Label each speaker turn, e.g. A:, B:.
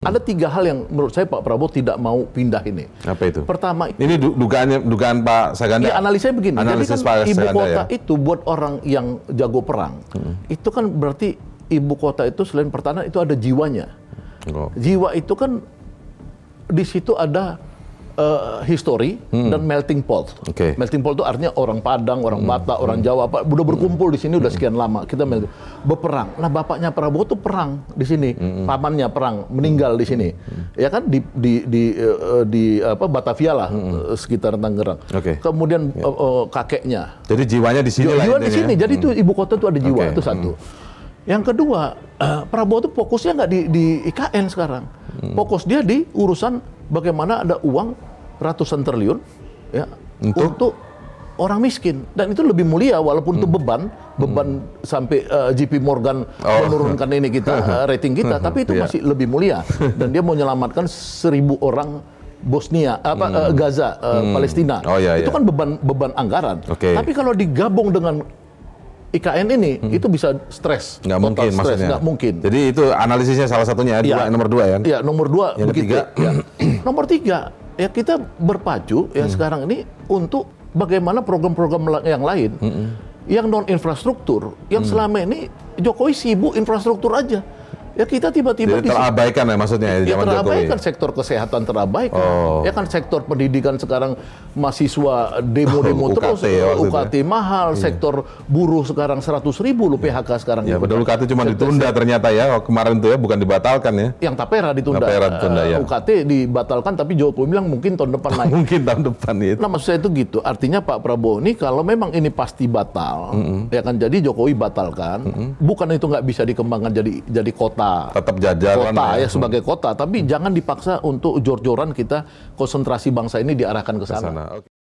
A: Ada tiga hal yang menurut saya Pak Prabowo tidak mau pindah ini. Apa itu? Pertama,
B: ini dugaannya dugaan Pak Saganda. Ya, analisanya begini. Analisis Jadi kan Pak ibu ya. kota ya?
A: itu buat orang yang jago perang, hmm. itu kan berarti ibu kota itu selain pertahanan itu ada jiwanya.
B: Oh. Jiwa
A: itu kan di situ ada uh, history hmm. dan melting pot. Okay. Melting pot itu artinya orang Padang, orang hmm. Batak, orang hmm. Jawa, apa, udah berkumpul di sini udah hmm. sekian lama. Kita melting. berperang. Nah bapaknya Prabowo tuh perang di sini, hmm. pamannya perang, meninggal di sini. Hmm. Ya kan di di di, uh, di apa Batavia lah hmm. Eh, sekitar Tangerang. Okay. Kemudian yeah. Ya. uh, kakeknya.
B: Jadi jiwanya di sini. Jiwa di sini. Ya. Jadi itu
A: hmm. ibu kota itu ada jiwa okay. itu satu. Hmm. Yang kedua, uh, Prabowo tuh fokusnya nggak di, di IKN sekarang. Hmm. Fokus dia di urusan bagaimana ada uang ratusan triliun ya untuk, untuk orang miskin dan itu lebih mulia walaupun hmm. itu beban beban hmm. sampai uh, Morgan oh. menurunkan ini kita eh, rating kita hmm, tapi itu yeah. masih lebih mulia dan dia mau menyelamatkan seribu orang Bosnia apa hmm. uh, Gaza uh, hmm. Palestina oh, yeah, itu yeah. kan
B: beban beban anggaran okay. tapi
A: kalau digabung dengan IKN ini hmm. itu bisa
B: stres. Nggak mungkin stress, maksudnya. Nggak mungkin. Jadi itu analisisnya salah satunya ya, dua, iya. nomor dua ya? ya
A: nomor dua. begitu, Ya. nomor tiga, ya kita berpacu ya hmm. sekarang ini untuk bagaimana program-program yang lain hmm. hmm. yang non infrastruktur yang hmm. selama ini Jokowi sibuk infrastruktur aja Ya kita tiba-tiba Jadi terabaikan
B: ya maksudnya ya, ya zaman terabaikan Jokowi.
A: sektor kesehatan terabaikan. Oh. Ya kan sektor pendidikan sekarang mahasiswa demo-demo terus ya, UKT ya. mahal, iya. sektor buruh sekarang 100 ribu lu iya. PHK sekarang. Ya gitu. betul UKT cuma sektor ditunda
B: sektor. ternyata ya kemarin tuh ya bukan dibatalkan ya.
A: Yang Tapera ditunda. Tapera ditunda eh, ya. UKT dibatalkan tapi Jokowi bilang mungkin tahun depan lagi.
B: mungkin tahun depan ya. Nah
A: maksud saya itu gitu. Artinya Pak Prabowo ini kalau memang ini pasti batal mm -hmm. ya kan jadi Jokowi batalkan mm -hmm. bukan itu nggak bisa dikembangkan jadi jadi kota Tetap jajaran. Kota ya, ya sebagai kota, tapi hmm. jangan dipaksa untuk jor-joran kita konsentrasi bangsa ini diarahkan ke sana.